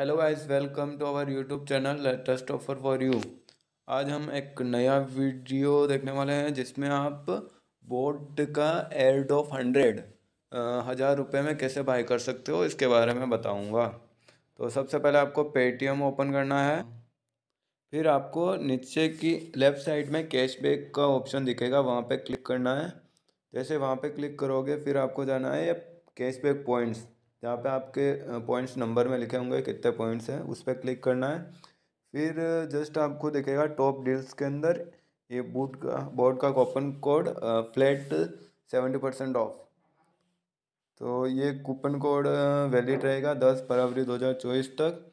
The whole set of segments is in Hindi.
hello guys welcome to our YouTube channel latest offer for you आज हम एक नया वीडियो देखने वाले हैं जिसमें आप बोट का एयर ऑफ हंड्रेड हज़ार रुपये में कैसे बाय कर सकते हो इसके बारे में बताऊंगा तो सबसे पहले आपको पेटीएम ओपन करना है फिर आपको नीचे की लेफ़्ट साइड में कैशबैक का ऑप्शन दिखेगा वहाँ पर क्लिक करना है जैसे वहाँ पर क्लिक करोगे फिर आपको जाना है कैशबैक पॉइंट्स जहाँ पे आपके पॉइंट्स नंबर में लिखे होंगे कितने पॉइंट्स हैं उस पर क्लिक करना है फिर जस्ट आपको देखेगा टॉप डील्स के अंदर ये बूट का बोर्ड का coupon code flat seventy percent off तो ये कूपन कोड वैलिड रहेगा दस फरवरी दो हज़ार चौबीस तक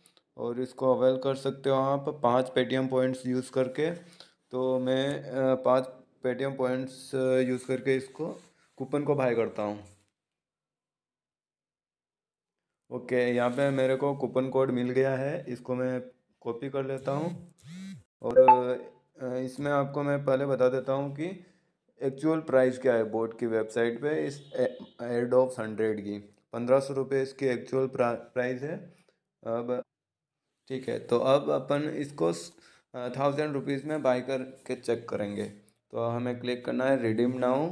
और इसको अवेल कर सकते हो आप पाँच पेटीएम पॉइंट्स यूज़ करके तो मैं पाँच पेटीएम पॉइंट्स यूज़ करके इसको कूपन को बाय करता हूँ ओके यहाँ पे मेरे को कूपन कोड मिल गया है इसको मैं कॉपी कर लेता हूँ और इसमें आपको मैं पहले बता देता हूँ कि एक्चुअल प्राइस क्या है बोट की वेबसाइट पे इस एड ऑफ हंड्रेड की पंद्रह सौ रुपये इसकी एक्चुअल प्राइस है अब ठीक है तो अब अपन इसको थाउजेंड रुपीज़ में बाई कर के चेक करेंगे तो हमें क्लिक करना है रिडीम नाउ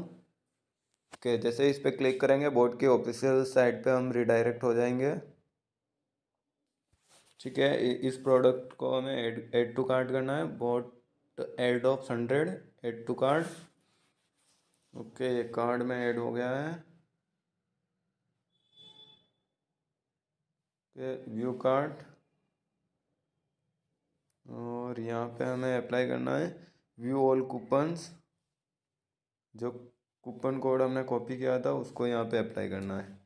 ओके जैसे इस पर क्लिक करेंगे बोर्ड की ऑफिशियल साइट पे हम रिडायरेक्ट हो जाएंगे ठीक है इस प्रोडक्ट को हमें एड एड टू कार्ड करना है boAt add of hundred add to cart okay ये कार्ड में ऐड हो गया है व्यू कार्ड और यहाँ पे हमें अप्लाई करना है व्यू ऑल कूपन्स जो कूपन कोड हमने कॉपी किया था उसको यहाँ पे अप्लाई करना है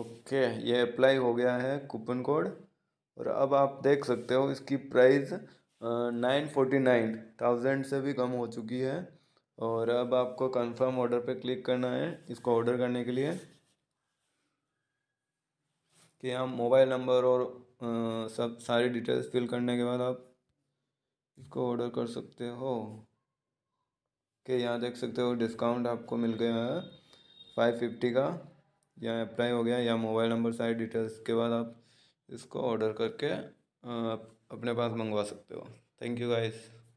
ओके ये अप्लाई हो गया है कूपन कोड और अब आप देख सकते हो इसकी price nine forty nine thousand से भी कम हो चुकी है और अब आपको कंफर्म ऑर्डर पे क्लिक करना है इसको ऑर्डर करने के लिए कि हम मोबाइल नंबर और आ, सब सारी डिटेल्स फिल करने के बाद आप इसको ऑर्डर कर सकते हो के यहाँ देख सकते हो डिस्काउंट आपको मिल गया है फाइव फिफ्टी का यहाँ अप्लाई हो गया या मोबाइल नंबर सारी डिटेल्स के बाद आप इसको ऑर्डर करके अपने पास मंगवा सकते हो थैंक यू गाइस